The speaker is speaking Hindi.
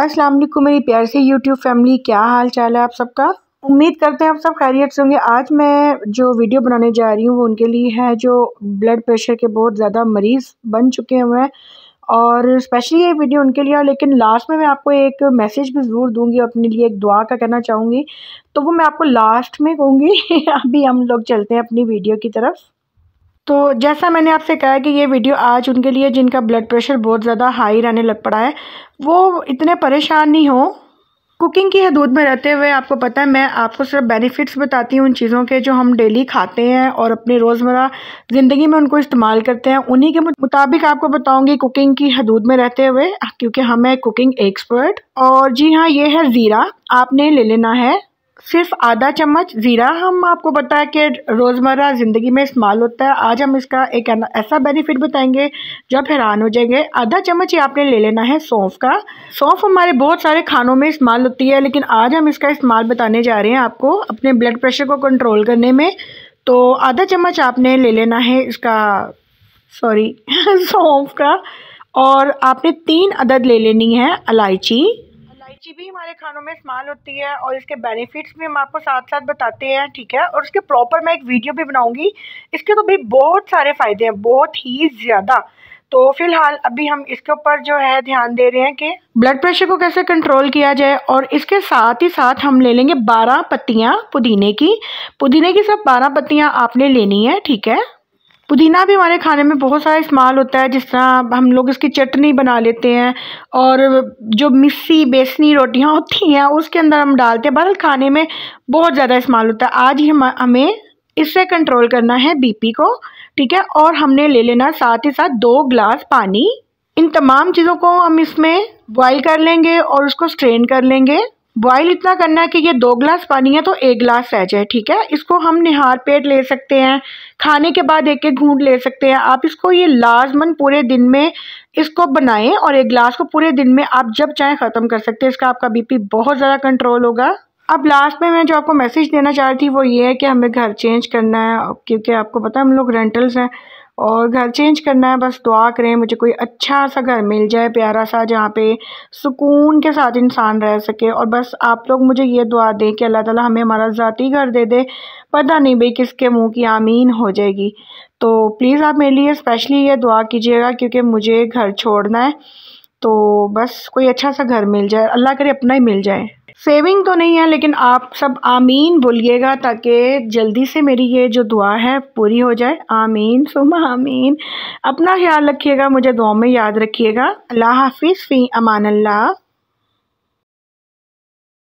अस्सलाम वालेकुम मेरी प्यार से यूट्यूब फैमिली क्या हाल चाल है आप सबका उम्मीद करते हैं आप सब खैरियत से होंगे आज मैं जो वीडियो बनाने जा रही हूँ वो उनके लिए है जो ब्लड प्रेशर के बहुत ज़्यादा मरीज़ बन चुके हुए हैं और स्पेशली ये वीडियो उनके लिए लेकिन लास्ट में मैं आपको एक मैसेज भी ज़रूर दूंगी अपने लिए एक दुआ का कहना चाहूँगी तो वो मैं आपको लास्ट में कहूँगी अभी हम लोग चलते हैं अपनी वीडियो की तरफ तो जैसा मैंने आपसे कहा कि ये वीडियो आज उनके लिए जिनका ब्लड प्रेशर बहुत ज़्यादा हाई रहने लग पड़ा है वो इतने परेशान नहीं हों कुकिंग की हदूद में रहते हुए आपको पता है मैं आपको सिर्फ बेनिफिट्स बताती हूँ उन चीज़ों के जो हम डेली खाते हैं और अपनी रोज़मर्रा ज़िंदगी में उनको इस्तेमाल करते हैं उन्हीं के मुताबिक आपको बताऊँगी कुकिंग की हदूद में रहते हुए क्योंकि हम कुकिंग एक्सपर्ट और जी हाँ ये है ज़ीरा आपने ले लेना है सिर्फ आधा चम्मच ज़ीरा हम आपको बताया कि रोज़मर्रा ज़िंदगी में इस्तेमाल होता है आज हम इसका एक ऐसा बेनिफिट बताएंगे जो आप हैरान हो जाएंगे आधा चम्मच ही आपने ले लेना है सौंफ का सौंफ हमारे बहुत सारे खानों में इस्तेमाल होती है लेकिन आज हम इसका इस्तेमाल बताने जा रहे हैं आपको अपने ब्लड प्रेशर को कंट्रोल करने में तो आधा चम्मच आपने ले लेना है इसका सॉरी सौंफ का और आपने तीन अदद ले लेनी है इलायची मिर्ची भी हमारे खानों में इस्तेमाल होती है और इसके बेनिफिट्स भी हम आपको साथ साथ बताते हैं ठीक है और इसके प्रॉपर मैं एक वीडियो भी बनाऊंगी इसके तो भी बहुत सारे फ़ायदे हैं बहुत ही ज़्यादा तो फिलहाल अभी हम इसके ऊपर जो है ध्यान दे रहे हैं कि ब्लड प्रेशर को कैसे कंट्रोल किया जाए और इसके साथ ही साथ हम ले लेंगे बारह पत्तियाँ पुदीने की पुदीने की सब बारह पत्तियाँ आपने लेनी है ठीक है पुदीना भी हमारे खाने में बहुत सारा इस्तेमाल होता है जिस तरह हम लोग इसकी चटनी बना लेते हैं और जो मिस्सी बेसनी रोटियां होती हैं उसके अंदर हम डालते हैं बहरहाल खाने में बहुत ज़्यादा इस्तेमाल होता है आज ही हम हमें इससे कंट्रोल करना है बीपी को ठीक है और हमने ले लेना साथ ही साथ दो ग्लास पानी इन तमाम चीज़ों को हम इसमें बॉइल कर लेंगे और उसको स्ट्रेन कर लेंगे बॉयल इतना करना है कि ये दो गिलास पानी है तो एक गिलास रह जाए ठीक है इसको हम निहार पेट ले सकते हैं खाने के बाद एक एक घूंट ले सकते हैं आप इसको ये लाजमन पूरे दिन में इसको बनाएं और एक गिलास को पूरे दिन में आप जब चाहें ख़त्म कर सकते हैं इसका आपका पी बहुत ज़्यादा कंट्रोल होगा अब लास्ट में मैं जो आपको मैसेज देना चाह रही थी वो ये है कि हमें घर चेंज करना है क्योंकि आपको पता है हम लोग रेंटल्स हैं और घर चेंज करना है बस दुआ करें मुझे कोई अच्छा सा घर मिल जाए प्यारा सा जहाँ पे सुकून के साथ इंसान रह सके और बस आप लोग मुझे ये दुआ दें कि अल्लाह ताला हमें हमारा ज़ाती घर दे दे पता नहीं भाई किसके मुंह की आमीन हो जाएगी तो प्लीज़ आप मेरे लिए स्पेशली ये दुआ कीजिएगा क्योंकि मुझे घर छोड़ना है तो बस कोई अच्छा सा घर मिल जाए अल्लाह करे अपना ही मिल जाए सेविंग तो नहीं है लेकिन आप सब आमीन बोलिएगा ताकि जल्दी से मेरी ये जो दुआ है पूरी हो जाए आमीन सुम आमीन अपना ख्याल रखिएगा मुझे दुआ में याद रखिएगा अल्लाह हाफिज़ फ़ी अमान अल्लाह